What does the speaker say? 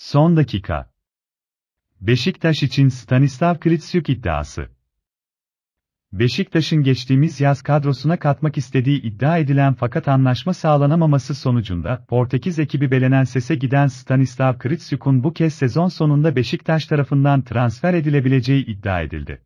Son dakika. Beşiktaş için Stanislav Kritsyuk iddiası. Beşiktaş'ın geçtiğimiz yaz kadrosuna katmak istediği iddia edilen fakat anlaşma sağlanamaması sonucunda Portekiz ekibi Belenenses'e giden Stanislav Kritsyuk'un bu kez sezon sonunda Beşiktaş tarafından transfer edilebileceği iddia edildi.